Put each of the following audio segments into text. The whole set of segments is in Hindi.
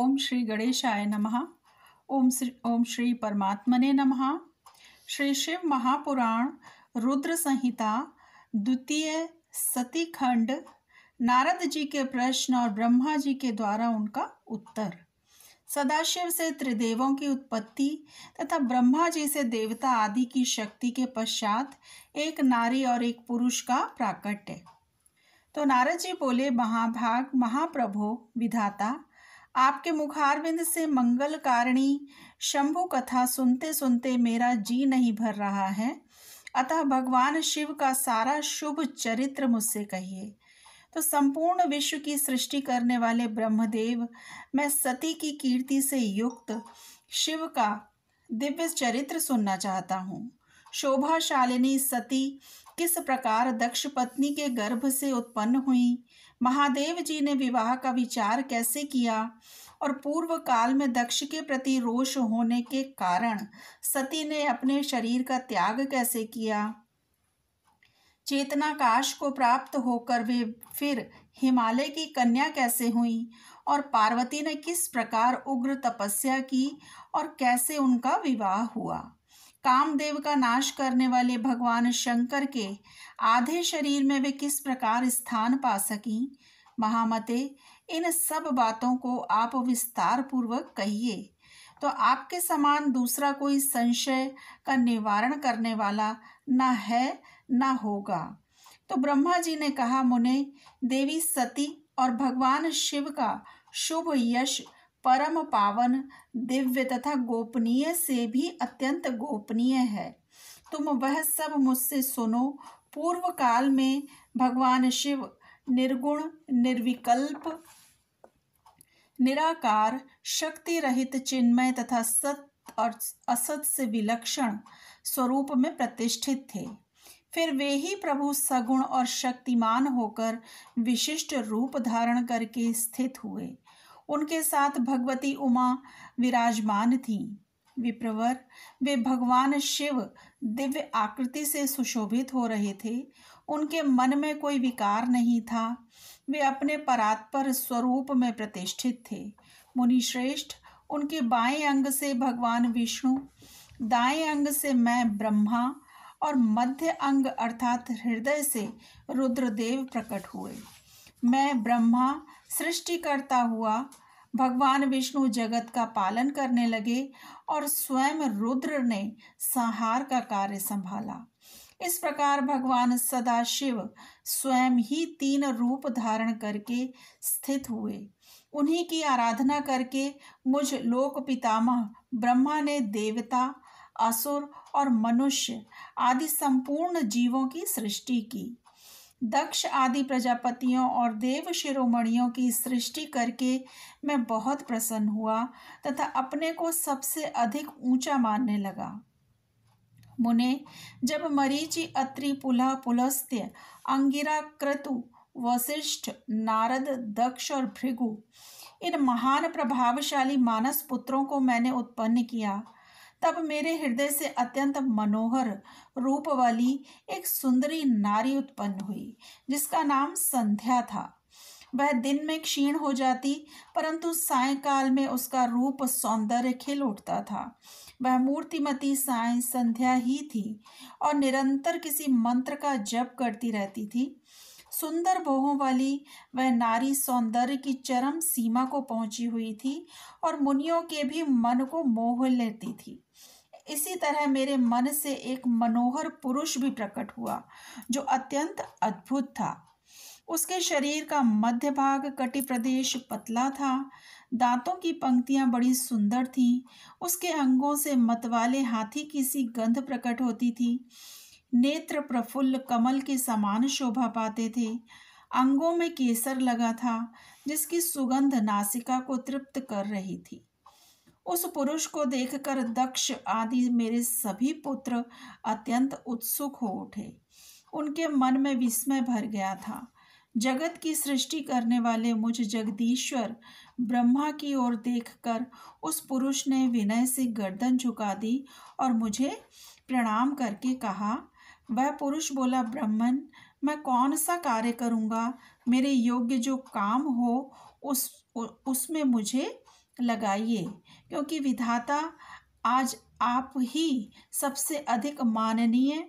ओम श्री गणेशाय नमः ओम श्री ओम श्री परमात्मने नमः श्री शिव महापुराण रुद्र संहिता द्वितीय सती खंड नारद जी के प्रश्न और ब्रह्मा जी के द्वारा उनका उत्तर सदाशिव से त्रिदेवों की उत्पत्ति तथा ब्रह्मा जी से देवता आदि की शक्ति के पश्चात एक नारी और एक पुरुष का प्राकट्य तो नारद जी बोले महाभाग महाप्रभो विधाता आपके मुखारबिंद से मंगल कारणी शंभु कथा सुनते सुनते मेरा जी नहीं भर रहा है अतः भगवान शिव का सारा शुभ चरित्र मुझसे कहिए तो संपूर्ण विश्व की सृष्टि करने वाले ब्रह्मदेव मैं सती की कीर्ति से युक्त शिव का दिव्य चरित्र सुनना चाहता हूँ शोभाशालिनी सती किस प्रकार दक्ष पत्नी के गर्भ से उत्पन्न हुई महादेव जी ने विवाह का विचार कैसे किया और पूर्व काल में दक्ष के प्रति रोष होने के कारण सती ने अपने शरीर का त्याग कैसे किया चेतना काश को प्राप्त होकर वे फिर हिमालय की कन्या कैसे हुई और पार्वती ने किस प्रकार उग्र तपस्या की और कैसे उनका विवाह हुआ कामदेव का नाश करने वाले भगवान शंकर के आधे शरीर में वे किस प्रकार स्थान पा सकी महामते इन सब बातों को आप विस्तार पूर्वक कहिए तो आपके समान दूसरा कोई संशय का निवारण करने वाला ना है ना होगा तो ब्रह्मा जी ने कहा मुने देवी सती और भगवान शिव का शुभ यश परम पावन दिव्य तथा गोपनीय से भी अत्यंत गोपनीय है तुम वह सब मुझसे सुनो पूर्व काल में भगवान शिव निर्गुण निर्विकल्प निराकार शक्ति रहित चिन्मय तथा सत और असत से विलक्षण स्वरूप में प्रतिष्ठित थे फिर वे ही प्रभु सगुण और शक्तिमान होकर विशिष्ट रूप धारण करके स्थित हुए उनके साथ भगवती उमा विराजमान थीं विप्रवर वे भगवान शिव दिव्य आकृति से सुशोभित हो रहे थे उनके मन में कोई विकार नहीं था वे अपने परात्पर स्वरूप में प्रतिष्ठित थे मुनिश्रेष्ठ उनके बाएं अंग से भगवान विष्णु दाएं अंग से मैं ब्रह्मा और मध्य अंग अर्थात हृदय से रुद्रदेव प्रकट हुए मैं ब्रह्मा सृष्टि करता हुआ भगवान विष्णु जगत का पालन करने लगे और स्वयं रुद्र ने संहार का कार्य संभाला इस प्रकार भगवान सदाशिव स्वयं ही तीन रूप धारण करके स्थित हुए उन्हीं की आराधना करके मुझ लोक पितामह ब्रह्मा ने देवता असुर और मनुष्य आदि संपूर्ण जीवों की सृष्टि की दक्ष आदि प्रजापतियों और देव शिरोमणियों की सृष्टि करके मैं बहुत प्रसन्न हुआ तथा अपने को सबसे अधिक ऊंचा मानने लगा मुने जब मरीचि अत्रि पुलह पुलस्त्य अंगिरा क्रतु वशिष्ठ नारद दक्ष और भृगु इन महान प्रभावशाली मानस पुत्रों को मैंने उत्पन्न किया तब मेरे हृदय से अत्यंत मनोहर रूप वाली एक सुंदरी नारी उत्पन्न हुई जिसका नाम संध्या था वह दिन में क्षीण हो जाती परंतु सायकाल में उसका रूप सौंदर्य खिल उठता था वह मूर्तिमती साय संध्या ही थी और निरंतर किसी मंत्र का जप करती रहती थी सुंदर भोहों वाली वह नारी सौंदर्य की चरम सीमा को पहुंची हुई थी और मुनियों के भी मन को मोह लेती थी इसी तरह मेरे मन से एक मनोहर पुरुष भी प्रकट हुआ जो अत्यंत अद्भुत था उसके शरीर का मध्य भाग कटि प्रदेश पतला था दांतों की पंक्तियां बड़ी सुंदर थीं उसके अंगों से मतवाले हाथी की सी गंध प्रकट होती थी नेत्र प्रफुल्ल कमल के समान शोभा पाते थे अंगों में केसर लगा था जिसकी सुगंध नासिका को तृप्त कर रही थी उस पुरुष को देखकर दक्ष आदि मेरे सभी पुत्र अत्यंत उत्सुक हो उठे उनके मन में विस्मय भर गया था जगत की सृष्टि करने वाले मुझ जगदीश्वर ब्रह्मा की ओर देखकर उस पुरुष ने विनय से गर्दन झुका दी और मुझे प्रणाम करके कहा वह पुरुष बोला ब्राह्मण मैं कौन सा कार्य करूँगा मेरे योग्य जो काम हो उस उसमें मुझे लगाइए क्योंकि विधाता आज आप ही सबसे अधिक माननीय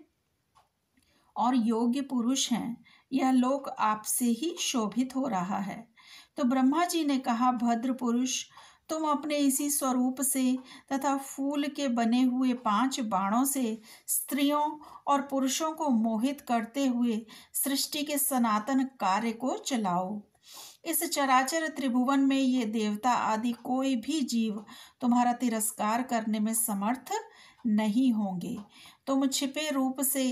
और योग्य पुरुष हैं यह लोक आपसे ही शोभित हो रहा है तो ब्रह्मा जी ने कहा भद्र पुरुष तुम अपने इसी स्वरूप से तथा फूल के बने हुए पांच बाणों से स्त्रियों और पुरुषों को मोहित करते हुए सृष्टि के सनातन कार्य को चलाओ इस चराचर त्रिभुवन में ये देवता आदि कोई भी जीव तुम्हारा तिरस्कार करने में समर्थ नहीं होंगे तुम छिपे रूप से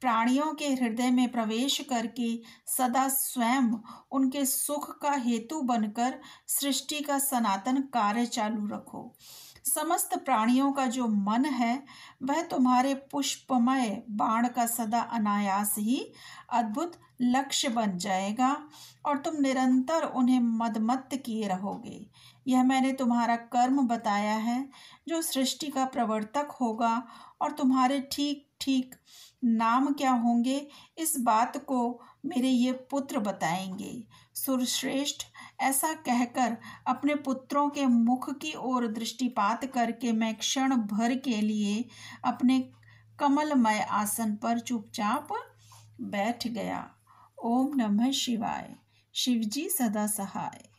प्राणियों के हृदय में प्रवेश करके सदा स्वयं उनके सुख का हेतु बनकर सृष्टि का सनातन कार्य चालू रखो समस्त प्राणियों का जो मन है वह तुम्हारे पुष्पमय बाण का सदा अनायास ही अद्भुत लक्ष्य बन जाएगा और तुम निरंतर उन्हें मदमत्त किए रहोगे यह मैंने तुम्हारा कर्म बताया है जो सृष्टि का प्रवर्तक होगा और तुम्हारे ठीक ठीक नाम क्या होंगे इस बात को मेरे ये पुत्र बताएंगे सुरश्रेष्ठ ऐसा कहकर अपने पुत्रों के मुख की ओर दृष्टिपात करके मैं क्षण भर के लिए अपने कमलमय आसन पर चुपचाप बैठ गया ओम नमः शिवाय शिवजी सदा सहाय